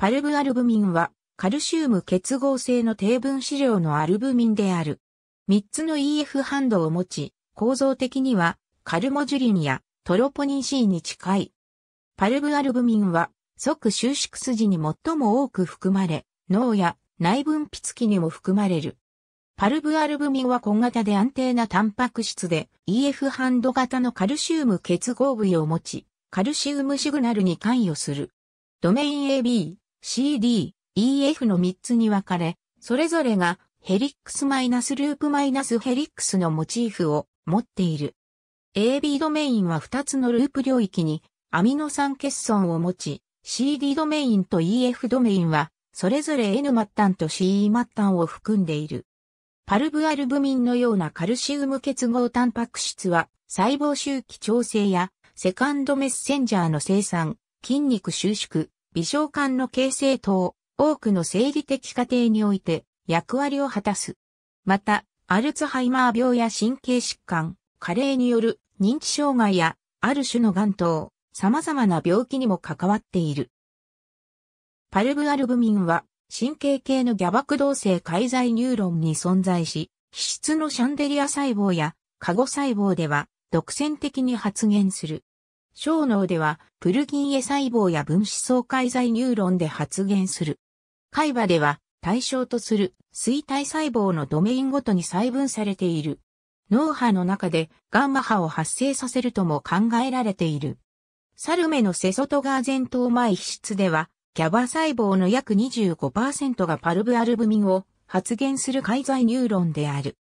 パルブアルブミンは、カルシウム結合性の低分子量のアルブミンである。3つの EF 反動を持ち、構造的には、カルモジュリンやトロポニン C に近い。パルブアルブミンは、即収縮筋に最も多く含まれ、脳や内分泌器にも含まれる。パルブアルブミンは小型で安定なタンパク質で EF ハンド型のカルシウム結合部位を持ち、カルシウムシグナルに関与する。ドメイン AB、CD、EF の3つに分かれ、それぞれがヘリックスマイナスループマイナスヘリックスのモチーフを持っている。AB ドメインは2つのループ領域にアミノ酸欠損を持ち、CD ドメインと EF ドメインは、それぞれ N 末端と CE 末端を含んでいる。パルブアルブミンのようなカルシウム結合タンパク質は、細胞周期調整や、セカンドメッセンジャーの生産、筋肉収縮、微小管の形成等、多くの生理的過程において役割を果たす。また、アルツハイマー病や神経疾患、加齢による認知障害やある種の癌等、様々な病気にも関わっている。パルブアルブミンは神経系のギャバク動性介在ニューロンに存在し、皮質のシャンデリア細胞やカゴ細胞では独占的に発現する。小脳では、プルギンエ細胞や分子相介在ニューロンで発現する。海馬では、対象とする水体細胞のドメインごとに細分されている。脳波の中でガンマ波を発生させるとも考えられている。サルメのセソトガー前頭前皮質では、キャバ細胞の約25%がパルブアルブミンを発現する介在ニューロンである。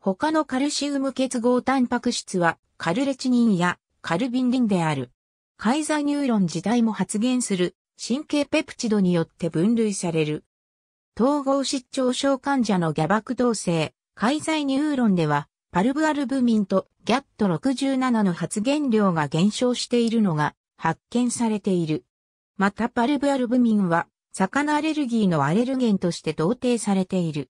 他のカルシウム結合タンパク質はカルレチニンやカルビンリンである。カイザニューロン自体も発現する神経ペプチドによって分類される。統合失調症患者のギャバク動性、カイザニューロンでは、パルブアルブミンとギャット67の発現量が減少しているのが発見されている。またパルブアルブミンは、魚アレルギーのアレルゲンとして同定されている。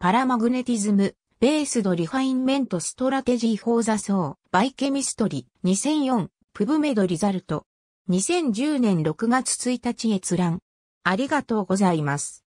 パラマグネティズム、ベースドリファインメントストラテジーフォーザソー、バイケミストリ、2004、プブメドリザルト。2010年6月1日閲覧。ありがとうございます。